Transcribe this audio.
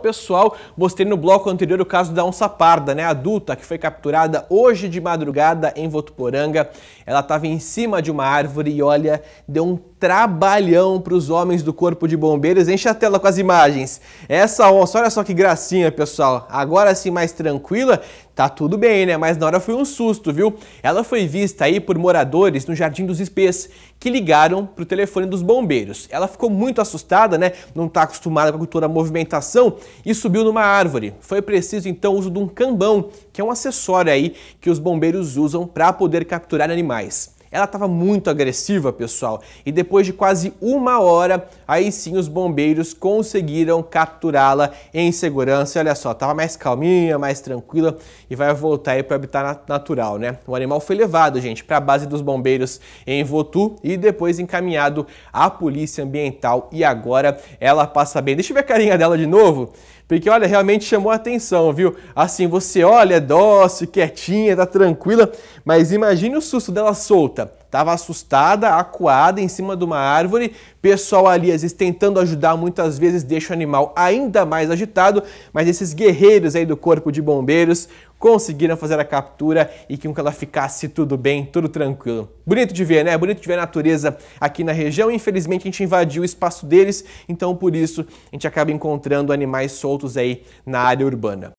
Pessoal, mostrei no bloco anterior o caso da onça parda, né, adulta, que foi capturada hoje de madrugada em Votuporanga. Ela estava em cima de uma árvore e olha, deu um trabalhão para os homens do Corpo de Bombeiros. Enche a tela com as imagens. Essa onça, olha só que gracinha, pessoal. Agora sim mais tranquila, Tá tudo bem, né? Mas na hora foi um susto, viu? Ela foi vista aí por moradores no Jardim dos Espês, que ligaram pro telefone dos bombeiros. Ela ficou muito assustada, né? Não tá acostumada com toda a movimentação e subiu numa árvore. Foi preciso então o uso de um cambão, que é um acessório aí que os bombeiros usam para poder capturar animais. Ela estava muito agressiva, pessoal, e depois de quase uma hora, aí sim os bombeiros conseguiram capturá-la em segurança. E olha só, estava mais calminha, mais tranquila e vai voltar aí para o habitat natural, né? O animal foi levado, gente, para a base dos bombeiros em Votu e depois encaminhado à polícia ambiental. E agora ela passa bem. Deixa eu ver a carinha dela de novo. Porque olha, realmente chamou a atenção, viu? Assim, você olha, é dócil, quietinha, tá tranquila, mas imagine o susto dela solta garota estava assustada, acuada em cima de uma árvore. Pessoal ali, às vezes, tentando ajudar, muitas vezes deixa o animal ainda mais agitado, mas esses guerreiros aí do Corpo de Bombeiros conseguiram fazer a captura e que ela ficasse tudo bem, tudo tranquilo. Bonito de ver, né? Bonito de ver a natureza aqui na região. Infelizmente a gente invadiu o espaço deles, então por isso a gente acaba encontrando animais soltos aí na área urbana.